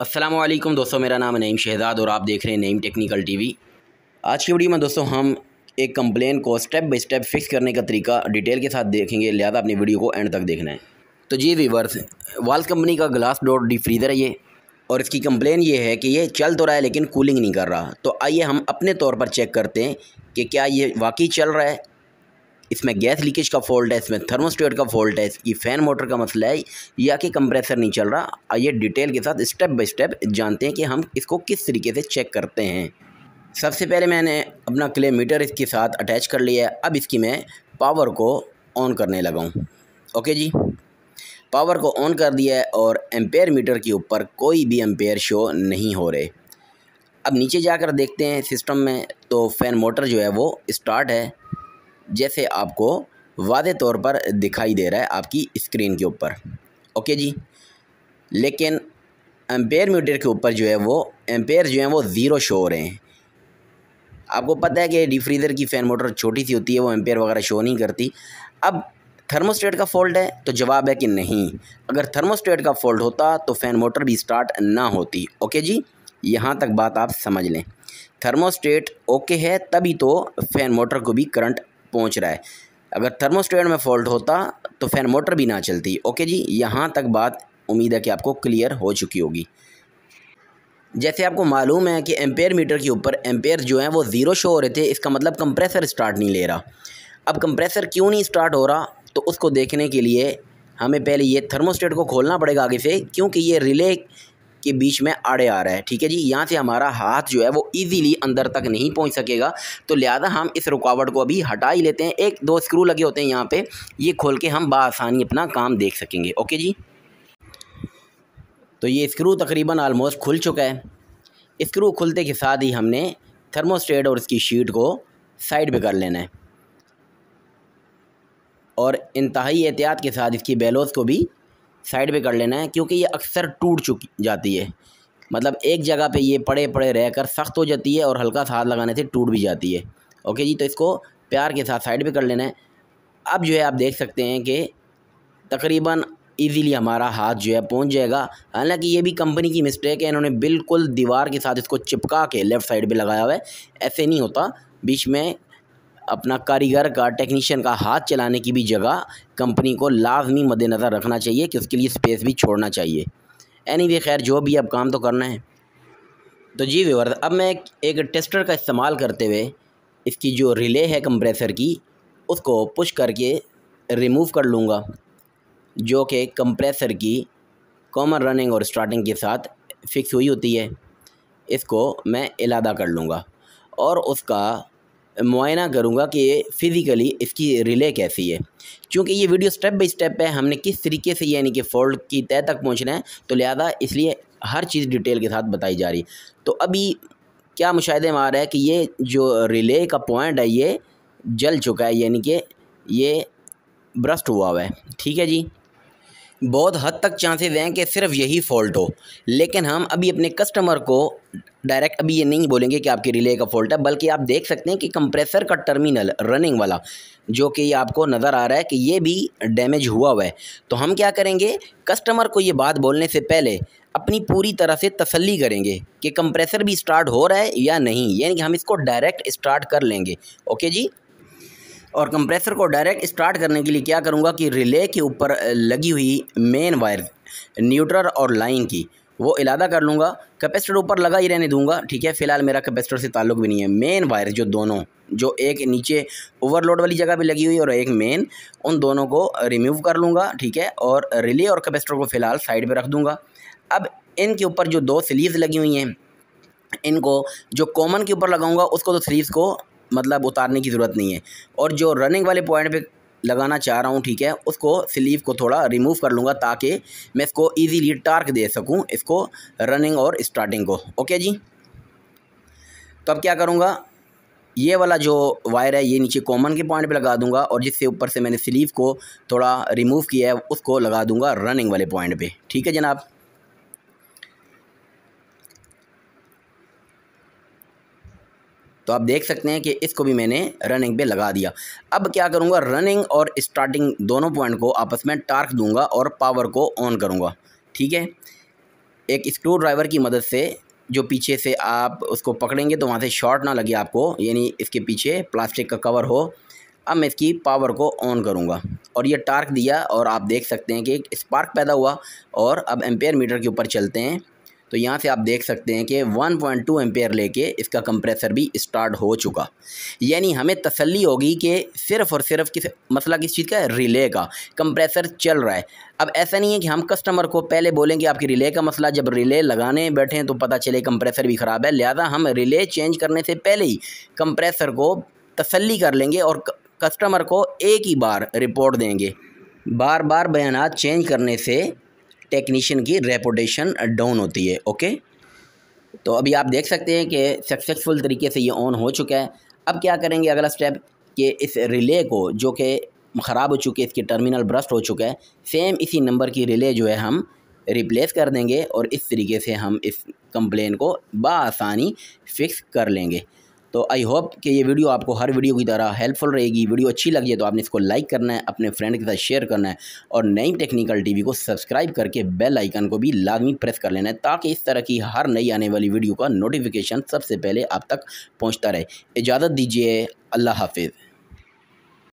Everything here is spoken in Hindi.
असलम दोस्तों मेरा नाम नईम शहजाद और आप देख रहे हैं नईम टेक्निकल टीवी आज की वीडियो में दोस्तों हम एक कंप्लेन को स्टेप बाई स्टेप फिक्स करने का तरीका डिटेल के साथ देखेंगे लिहाजा अपनी वीडियो को एंड तक देखना है तो जी वीवर्स वाल कंपनी का ग्लास डोर डी फ्रीज़र है ये और इसकी कंप्लेन ये है कि ये चल तो रहा है लेकिन कूलिंग नहीं कर रहा तो आइए हम अपने तौर पर चेक करते हैं कि क्या ये वाकई चल रहा है इसमें गैस लीकेज का फॉल्ट है इसमें थर्मोस्टेट का फॉल्ट है ये फ़ैन मोटर का मसला है या कि कंप्रेसर नहीं चल रहा ये डिटेल के साथ स्टेप बाय स्टेप जानते हैं कि हम इसको किस तरीके से चेक करते हैं सबसे पहले मैंने अपना क्ले मीटर इसके साथ अटैच कर लिया है अब इसकी मैं पावर को ऑन करने लगा हूँ ओके जी पावर को ऑन कर दिया है और एम्पेयर मीटर के ऊपर कोई भी एम्पेयर शो नहीं हो रहे अब नीचे जाकर देखते हैं सिस्टम में तो फ़ैन मोटर जो है वो स्टार्ट है जैसे आपको वाज तौर पर दिखाई दे रहा है आपकी स्क्रीन के ऊपर ओके जी लेकिन एम्पेयर मीटर के ऊपर जो है वो एम्पेयर जो है वो ज़ीरो शो हो रहे हैं आपको पता है कि डिफ्रीज़र की फ़ैन मोटर छोटी सी होती है वो एम्पेयर वगैरह शो नहीं करती अब थर्मोस्टेट का फॉल्ट है तो जवाब है कि नहीं अगर थर्मोस्टेट का फॉल्ट होता तो फ़ैन मोटर भी स्टार्ट ना होती ओके जी यहाँ तक बात आप समझ लें थर्मोस्टेट ओके है तभी तो फ़ैन मोटर को भी करंट पहुँच रहा है अगर थर्मोस्टेट में फॉल्ट होता तो फैन मोटर भी ना चलती ओके जी यहाँ तक बात उम्मीद है कि आपको क्लियर हो चुकी होगी जैसे आपको मालूम है कि एम्पेयर मीटर के ऊपर एम्पेयर जो हैं वो ज़ीरो शो हो रहे थे इसका मतलब कंप्रेसर स्टार्ट नहीं ले रहा अब कंप्रेसर क्यों नहीं स्टार्ट हो रहा तो उसको देखने के लिए हमें पहले ये थर्मोस्टेट को खोलना पड़ेगा आगे से क्योंकि ये रिले के बीच में आड़े आ रहा है ठीक है जी यहाँ से हमारा हाथ जो है वो ईज़ीली अंदर तक नहीं पहुँच सकेगा तो लिहाजा हम इस रुकावट को अभी हटा ही लेते हैं एक दो स्क्रू लगे होते हैं यहाँ पर ये खोल के हम बसानी अपना काम देख सकेंगे ओके जी तो ये स्क्रू तकरीबन आलमोस्ट खुल चुका है स्क्रू खुलते के साथ ही हमने थर्मोस्टेट और इसकी शीट को साइड पे कर लेना है और इंतहाई एहतियात के साथ इसकी बेलोस को भी साइड पे कर लेना है क्योंकि ये अक्सर टूट चुकी जाती है मतलब एक जगह पे ये पड़े पड़े रहकर सख्त हो जाती है और हल्का सा हाथ लगाने से टूट भी जाती है ओके जी तो इसको प्यार के साथ साइड पे कर लेना है अब जो है आप देख सकते हैं कि तकरीबन ईज़िली हमारा हाथ जो है पहुंच जाएगा हालांकि ये भी कंपनी की मिस्टेक है इन्होंने बिल्कुल दीवार के साथ इसको चिपका के लेफ़्ट साइड पर लगाया हुआ है ऐसे नहीं होता बीच में अपना कारीगर का टेक्नीशियन का हाथ चलाने की भी जगह कंपनी को लाजमी मद्देनज़र रखना चाहिए कि उसके लिए स्पेस भी छोड़ना चाहिए एनी वे खैर जो भी अब काम तो करना है तो जी व्यवर अब मैं एक, एक टेस्टर का इस्तेमाल करते हुए इसकी जो रिले है कंप्रेसर की उसको पुश करके रिमूव कर लूँगा जो कि कंप्रेसर की कॉमन रनिंग और स्टार्टिंग के साथ फ़िक्स हुई होती है इसको मैं इलादा कर लूँगा और उसका मुआयना करूँगा कि ये फ़िज़िकली इसकी रिले कैसी है क्योंकि ये वीडियो स्टेप बाई स्टेप है हमने किस तरीके से यानी कि फ़ोल्ड की तय तक पहुँचना है तो लिहाजा इसलिए हर चीज़ डिटेल के साथ बताई जा रही तो अभी क्या मुशाहे में आ रहा है कि ये जो रिले का पॉइंट है ये जल चुका है यानी कि ये ब्रस्ट हुआ हुआ है ठीक है जी बहुत हद तक चांसेस हैं कि सिर्फ यही फॉल्ट हो लेकिन हम अभी अपने कस्टमर को डायरेक्ट अभी ये नहीं बोलेंगे कि आपकी रिले का फॉल्ट है बल्कि आप देख सकते हैं कि कंप्रेसर का टर्मिनल रनिंग वाला जो कि आपको नज़र आ रहा है कि ये भी डैमेज हुआ हुआ है तो हम क्या करेंगे कस्टमर को ये बात बोलने से पहले अपनी पूरी तरह से तसल्ली करेंगे कि कंप्रेसर भी स्टार्ट हो रहा है या नहीं यानी कि हम इसको डायरेक्ट स्टार्ट कर लेंगे ओके जी और कंप्रेसर को डायरेक्ट स्टार्ट करने के लिए क्या करूँगा कि रिले के ऊपर लगी हुई मेन वायर न्यूट्रल और लाइन की वो इलादा कर लूँगा कैपेसिटर ऊपर लगा ही रहने दूंगा ठीक है फिलहाल मेरा कैपेसिटर से ताल्लुक भी नहीं है मेन वायर जो दोनों जो एक नीचे ओवरलोड वाली जगह पे लगी हुई और एक मेन उन दोनों को रिमूव कर लूँगा ठीक है और रिले और कैपेसिटर को फ़िलहाल साइड पर रख दूँगा अब इनके ऊपर जो दो स्लीव्स लगी हुई हैं इनको जो कॉमन के ऊपर लगाऊंगा उसको तो स्लीव्स को मतलब उतारने की ज़रूरत नहीं है और जो रनिंग वाले पॉइंट पे लगाना चाह रहा हूँ ठीक है उसको स्लीव को थोड़ा रिमूव कर लूँगा ताकि मैं इसको ईजीली टार्क दे सकूँ इसको रनिंग और इस्टार्टिंग को ओके जी तो अब क्या करूँगा ये वाला जो वायर है ये नीचे कॉमन के पॉइंट पे लगा दूंगा और जिससे ऊपर से मैंने स्लीव को थोड़ा रिमूव किया है उसको लगा दूंगा रनिंग वाले पॉइंट पे ठीक है जनाब तो आप देख सकते हैं कि इसको भी मैंने रनिंग पे लगा दिया अब क्या करूँगा रनिंग और स्टार्टिंग दोनों पॉइंट को आपस में टार्क दूंगा और पावर को ऑन करूँगा ठीक है एक स्क्रू ड्राइवर की मदद से जो पीछे से आप उसको पकड़ेंगे तो वहाँ से शॉर्ट ना लगे आपको यानी इसके पीछे प्लास्टिक का कवर हो अब मैं इसकी पावर को ऑन करूँगा और ये टार्क दिया और आप देख सकते हैं कि एक स्पार्क पैदा हुआ और अब एम्पेयर मीटर के ऊपर चलते हैं तो यहाँ से आप देख सकते हैं कि 1.2 पॉइंट लेके इसका कंप्रेसर भी स्टार्ट हो चुका यानी हमें तसल्ली होगी कि सिर्फ और सिर्फ किस मसला किस चीज़ का है रिले का कंप्रेसर चल रहा है अब ऐसा नहीं है कि हम कस्टमर को पहले बोलेंगे आपकी रिले का मसला जब रिले लगाने बैठे हैं तो पता चले कंप्रेसर भी ख़राब है लिहाजा हम रिले चेंज करने से पहले ही कंप्रेसर को तसल्ली कर लेंगे और कस्टमर को एक ही बार रिपोर्ट देंगे बार बार बयान चेंज करने से टेक्नीशियन की रेपोटेशन डाउन होती है ओके तो अभी आप देख सकते हैं कि सक्सेसफुल तरीके से ये ऑन हो चुका है अब क्या करेंगे अगला स्टेप कि इस रिले को जो कि ख़राब हो चुके इसके टर्मिनल ब्रस्ट हो चुका है सेम इसी नंबर की रिले जो है हम रिप्लेस कर देंगे और इस तरीके से हम इस कंप्लेन को बसानी फ़िक्स कर लेंगे तो आई होप कि ये वीडियो आपको हर वीडियो की तरह हेल्पफुल रहेगी वीडियो अच्छी लगी है तो आपने इसको लाइक करना है अपने फ्रेंड के साथ शेयर करना है और नई टेक्निकल टीवी को सब्सक्राइब करके बेल आइकन को भी लाजमी प्रेस कर लेना है ताकि इस तरह की हर नई आने वाली वीडियो का नोटिफिकेशन सबसे पहले आप तक पहुँचता रहे इजाज़त दीजिए अल्लाह हाफिज़